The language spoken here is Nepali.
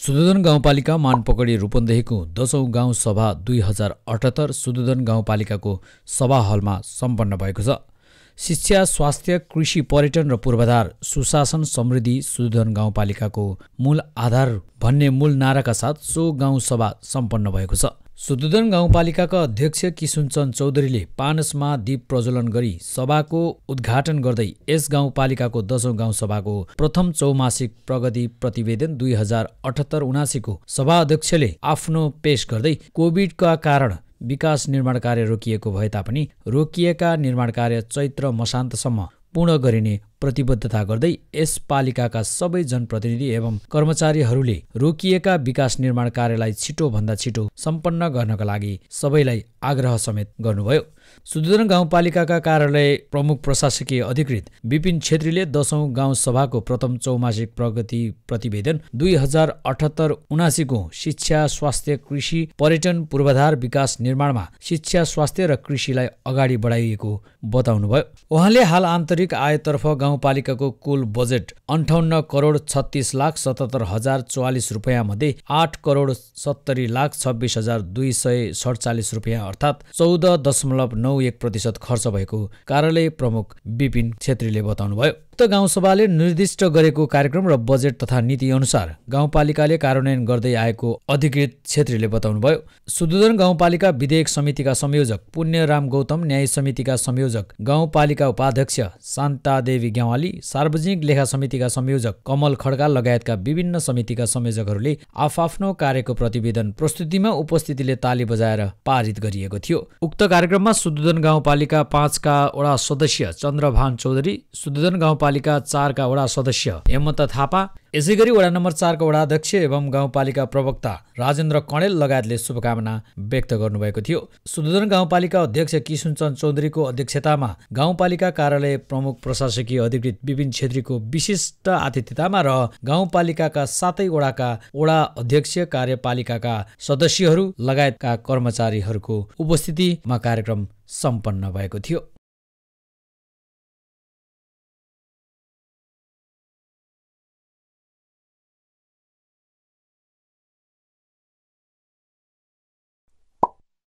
सुदोधन गाउँपालिका मानपकडी रूपन्देहीको दसौँ गाउँ सभा दुई हजार अठहत्तर सुदोधन गाउँपालिकाको सभा हलमा सम्पन्न भएको छ शिक्षा स्वास्थ्य कृषि पर्यटन र पूर्वाधार सुशासन समृद्धि सुदोधन गाउँपालिकाको मूल आधार भन्ने मूल नाराका साथ सो गाउँ सभा सम्पन्न भएको छ सुदुदन गाउँपालिकाका अध्यक्ष किशुनचन्द चौधरीले पानसमा दीप प्रज्वलन गरी सभाको उद्घाटन गर्दै यस गाउँपालिकाको दशौं गाउँसभाको प्रथम चौमासिक प्रगति प्रतिवेदन दुई हजार अठहत्तर उनासीको सभा अध्यक्षले आफ्नो पेश गर्दै कोविडका कारण विकास निर्माण कार्य रोकिएको भए तापनि रोकिएका निर्माण कार्य चैत्र मसान्तसम्म पूर्ण गरिने प्रतिबद्धता गर्दै यस पालिकाका सबै जनप्रतिनिधि एवं कर्मचारीहरूले रोकिएका विकास निर्माण कार्यलाई छिटोभन्दा छिटो सम्पन्न गर्नका लागि सबैलाई आग्रह समेत गर्नुभयो सुदूर गाउँपालिकाका कार्यालय प्रमुख प्रशासकीय अधिकृत विपिन छेत्रीले दशौं गाउँ सभाको प्रथम चौमासिक प्रगति प्रतिवेदन दुई हजार अठहत्तर उनासीको शिक्षा स्वास्थ्य कृषि पर्यटन पूर्वाधार विकास निर्माणमा शिक्षा स्वास्थ्य र कृषिलाई अगाडि बढाइएको बताउनुभयो उहाँले हाल आन्तरिक आयतर्फ गाउँ गाउँपालिकाको कुल बजेट अन्ठाउन्न करोड छत्तिस लाख सतहत्तर हजार चौवालिस रुपियाँमध्ये आठ करोड सत्तरी लाख छब्बिस हजार दुई सय सडचालिस रुपियाँ अर्थात् चौध दशमलव नौ एक प्रतिशत खर्च भएको कार्यालय प्रमुख विपिन छेत्रीले बताउनुभयो उक्त गाउँसभाले निर्दिष्ट गरेको कार्यक्रम र बजेट तथा नीति अनुसार गाउँपालिकाले कार्यान्वयन गर्दै आएको अधिकृत छेत्रीले बताउनुभयो सुदूधन गाउँपालिका विधेयक समितिका संयोजक पुण्यराम गौतम न्याय समितिका संयोजक गाउँपालिका उपाध्यक्ष शान्ता देवी ग्यावाली सार्वजनिक लेखा समितिका संयोजक कमल खड्का लगायतका विभिन्न समितिका संयोजकहरूले आफआफ्नो कार्यको प्रतिवेदन प्रस्तुतिमा उपस्थितिले ताली बजाएर पारित गरिएको थियो उक्त कार्यक्रममा सुदूधन गाउँपालिका पाँचका वडा सदस्य चन्द्रभान चौधरी सुदूधन गाउँ गाउँपालिका चारका वडा सदस्य हेमन्त थापा यसै गरी वडा नम्बर चारका वडा अध्यक्ष एवं गाउँपालिका प्रवक्ता राजेन्द्र कणेल लगायतले शुभकामना व्यक्त गर्नुभएको थियो सुदूधन गाउँपालिका अध्यक्ष किशुनचन्द चौधरीको अध्यक्षतामा गाउँपालिका कार्यालय प्रमुख प्रशासकीय अधिकृत विपिन छेत्रीको विशिष्ट आतिथ्यतामा र गाउँपालिकाका सातै वडाका वडा अध्यक्ष कार्यपालिकाका सदस्यहरू लगायतका कर्मचारीहरूको उपस्थितिमा कार्यक्रम सम्पन्न भएको थियो